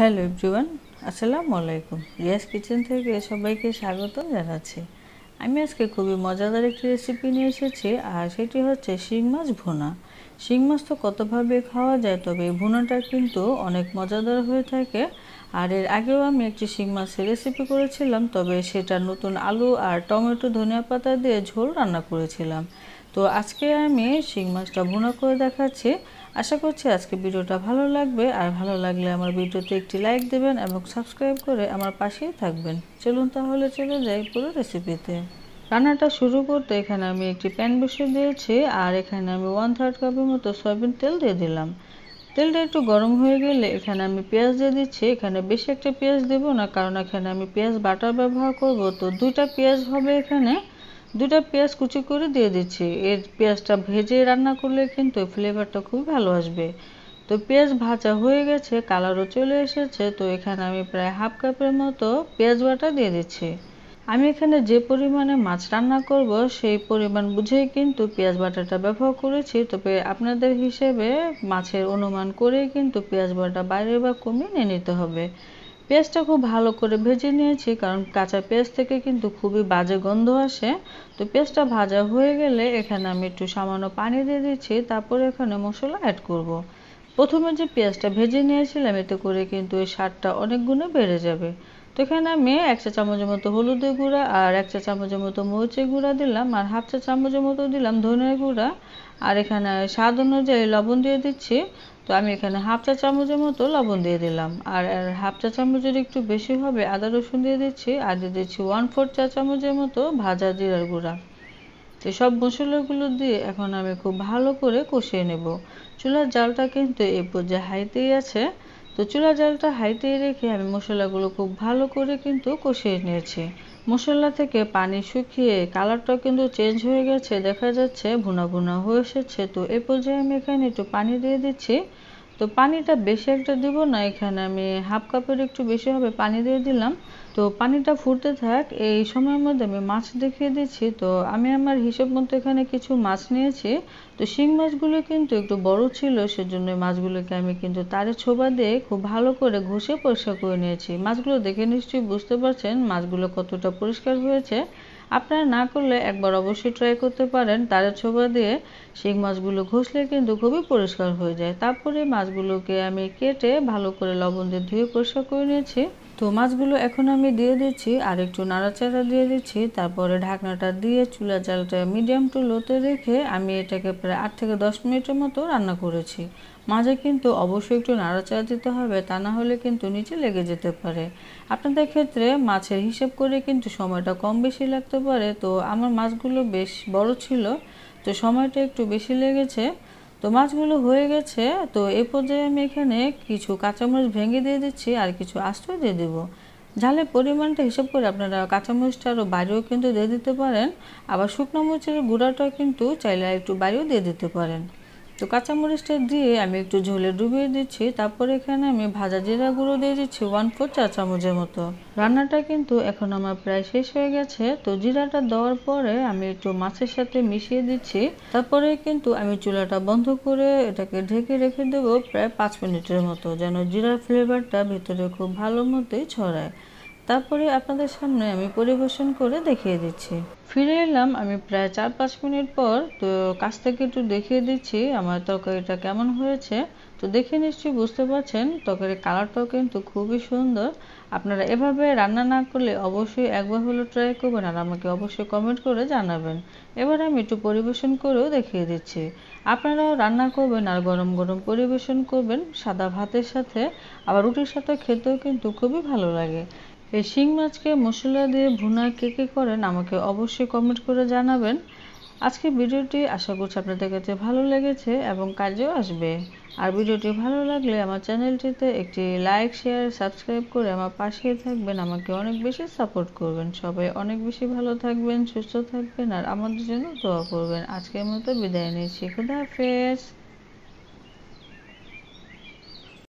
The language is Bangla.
হ্যালো এভরিওয়ান আসসালামু আলাইকুম গ্যাস কিচেন থেকে সবাইকে স্বাগত জানাচ্ছি আমি আজকে খুবই মজাদার একটি রেসিপি নিয়ে এসেছি আর সেটি হচ্ছে শিং মাছ ভুনা শিং মাছ তো কতভাবে খাওয়া যায় তবে এই ভুনাটা কিন্তু অনেক মজাদার হয়ে থাকে আর এর আগেও আমি একটি শিং মাছের রেসিপি করেছিলাম তবে সেটা নতুন আলু আর টমেটো ধনিয়া পাতা দিয়ে ঝোল রান্না করেছিলাম তো আজকে আমি শিং মাছটা ভুনা করে দেখাচ্ছি আশা করছি আজকে ভিডিওটা ভালো লাগবে আর ভালো লাগলে আমার ভিডিওতে একটি লাইক দেবেন এবং সাবস্ক্রাইব করে আমার পাশেই থাকবেন চলুন তাহলে চলে যাই পুরো রেসিপিতে রান্নাটা শুরু করতে এখানে আমি একটি প্যান বসে দিয়েছি আর এখানে আমি ওয়ান থার্ড কাপের মতো সয়াবিন তেল দিয়ে দিলাম তেলটা একটু গরম হয়ে গেলে এখানে আমি পেঁয়াজ দিয়ে দিচ্ছি এখানে বেশি একটা পেঁয়াজ দেব না কারণ এখানে আমি পেঁয়াজ বাটার ব্যবহার করব তো দুইটা পেঁয়াজ হবে এখানে দুটা পেঁয়াজ কুচি করে দিয়ে দিচ্ছি এর পেঁয়াজটা ভেজে রান্না করলে কিন্তু ফ্লেভারটা খুব ভালো আসবে তো পেঁয়াজ ভাজা হয়ে গেছে কালারও চলে এসেছে তো এখানে আমি প্রায় হাফ কাপের মতো পেঁয়াজ বাটা দিয়ে দিচ্ছি আমি এখানে যে পরিমাণে মাছ রান্না করব সেই পরিমাণ বুঝেই কিন্তু পেঁয়াজ বাটাটা ব্যবহার করেছি তবে আপনাদের হিসেবে মাছের অনুমান করে কিন্তু পেঁয়াজ বাটা বাইরে বা কমিয়ে নিয়ে নিতে হবে পেঁয়াজটা খুব ভালো করে ভেজে নিয়েছি কারণ কাঁচা পেঁয়াজ থেকে কিন্তু খুবই বাজে গন্ধ আসে তো পেঁয়াজটা ভাজা হয়ে গেলে এখানে আমি একটু সামান্য পানি দিয়ে দিচ্ছি তারপরে এখানে মশলা অ্যাড করব। প্রথমে যে পেঁয়াজটা ভেজে নিয়েছিলাম এতে করে কিন্তু এই স্বাদটা অনেক গুণে বেড়ে যাবে তো এখানে আমি এক চা চামচের মতো হলুদের গুঁড়া আর এক চা চামচের মতো মরিচের গুঁড়া দিলাম আর হাফ চা চামচের মতো দিলাম ধনের গুঁড়া আর এখানে স্বাদ অনুযায়ী লবণ দিয়ে দিচ্ছি তো আমি এখানে হাফ চা চামচের মতো লবণ দিয়ে দিলাম আর হাফ চা চামচের একটু বেশি হবে আদা রসুন দিয়ে দিচ্ছি আর দিয়ে দিচ্ছি ওয়ান ফোর চা চামচের মতো ভাজা জিরার গুঁড়া তো সব মশলাগুলো দিয়ে এখন আমি খুব ভালো করে কষিয়ে নেব চুলার জালটা কিন্তু এ পর্যায়ে হাইতেই আছে তো চুলা জালটা হাইতে রেখে আমি মশলাগুলো খুব ভালো করে কিন্তু কষিয়ে নিয়েছি মশলা থেকে পানি শুকিয়ে কালারটা কিন্তু চেঞ্জ হয়ে গেছে দেখা যাচ্ছে ভুনা ভুনা হয়ে এসেছে তো এ পর্যায়ে আমি এখানে একটু পানি দিয়ে দিচ্ছি তো পানিটা বেশি একটা দিব না এখানে আমি হাফ কাপের একটু বেশি হবে পানি দিয়ে দিলাম তো পানিটা ফুটতে থাক এই সময়ের মধ্যে আমি মাছ দেখিয়ে দিচ্ছি তো আমি আমার হিসেব মতো এখানে কিছু মাছ নিয়েছি তো শিং মাছগুলো কিন্তু একটু বড় ছিল সেজন্য মাছগুলোকে আমি কিন্তু তারে ছোবা দিয়ে খুব ভালো করে ঘষে পরিষ্কার করে নিয়েছি মাছগুলো দেখে নিশ্চয়ই বুঝতে পারছেন মাছগুলো কতটা পরিষ্কার হয়েছে আপনারা না করলে একবার অবশ্যই ট্রাই করতে পারেন তারা ছোবা দিয়ে শিং মাছগুলো ঘষলে কিন্তু খুবই পরিষ্কার হয়ে যায় তারপরে মাছগুলোকে আমি কেটে ভালো করে লবণ দিয়ে ধুয়ে পরিষ্কার করে নিয়েছি তো মাছগুলো এখন আমি দিয়ে দিচ্ছি আর একটু নাড়াচাড়া দিয়ে দিচ্ছি তারপরে ঢাকনাটা দিয়ে চুলা চালটা মিডিয়াম টু লোতে রেখে আমি এটাকে প্রায় আট থেকে দশ মিনিটের মতো রান্না করেছি মাঝে কিন্তু অবশ্যই একটু নাড়াচাড়া দিতে হবে তা না হলে কিন্তু নিচে লেগে যেতে পারে আপনাদের ক্ষেত্রে মাছের হিসেব করে কিন্তু সময়টা কম বেশি লাগতে পারে তো আমার মাছগুলো বেশ বড় ছিল তো সময়টা একটু বেশি লেগেছে তো মাছগুলো হয়ে গেছে তো এ পর্যায়ে আমি এখানে কিছু কাঁচামরিচ ভেঙে দিয়ে দিচ্ছি আর কিছু আস্ত দিয়ে দেবো ঝালের পরিমাণটা হিসাব করে আপনারা কাঁচামরিচটা আরও বাইরেও কিন্তু দিয়ে দিতে পারেন আবার শুকনো মরিচের গুঁড়াটাও কিন্তু চাইলে একটু বাইরেও দিয়ে দিতে পারেন তো কাঁচামরিচটা দিয়ে আমি একটু ঝোলে ডুবিয়ে দিচ্ছি তারপরে এখানে আমি ভাজা জিরা গুঁড়ো দিয়ে দিচ্ছি ওয়ান ফোর চা চামচের মতো রান্নাটা কিন্তু এখন আমার প্রায় শেষ হয়ে গেছে তো জিরাটা দেওয়ার পরে আমি একটু মাছের সাথে মিশিয়ে দিচ্ছি তারপরে কিন্তু আমি চুলাটা বন্ধ করে এটাকে ঢেকে রেখে দেবো প্রায় পাঁচ মিনিটের মতো যেন জিরার ফ্লেভারটা ভিতরে খুব ভালো মতোই ছড়ায় তারপরে আপনাদের সামনে আমি পরিবেশন করে দেখিয়ে দিচ্ছি ফিরে এলাম আমি প্রায় চার পাঁচ মিনিট পর তো কাছ থেকে একটু দেখিয়ে দিচ্ছি আমার তরকারিটা কেমন হয়েছে তো দেখে নিশ্চয়ই বুঝতে পারছেন তরকারির কালারটাও কিন্তু খুবই সুন্দর আপনারা এভাবে রান্না না করলে অবশ্যই একবার হলো ট্রাই করবেন আর আমাকে অবশ্যই কমেন্ট করে জানাবেন এবার আমি একটু পরিবেশন করেও দেখিয়ে দিচ্ছি আপনারাও রান্না করবেন আর গরম গরম পরিবেশন করবেন সাদা ভাতের সাথে আবার রুটির সাথে খেতেও কিন্তু খুবই ভালো লাগে এই শিং মাছকে মশলা দিয়ে ভুনা কে কে করেন আমাকে অবশ্যই কমেন্ট করে জানাবেন আজকে ভিডিওটি আশা করছি আপনাদের কাছে ভালো লেগেছে এবং কাজেও আসবে আর ভিডিওটি ভালো লাগলে আমার চ্যানেলটিতে একটি লাইক শেয়ার সাবস্ক্রাইব করে আমার পাশে থাকবেন আমাকে অনেক বেশি সাপোর্ট করবেন সবাই অনেক বেশি ভালো থাকবেন সুস্থ থাকবেন আর আমাদের জন্য দোয়া করবেন আজকের মতো বিদায় নিচ্ছি খুদা হাফেজ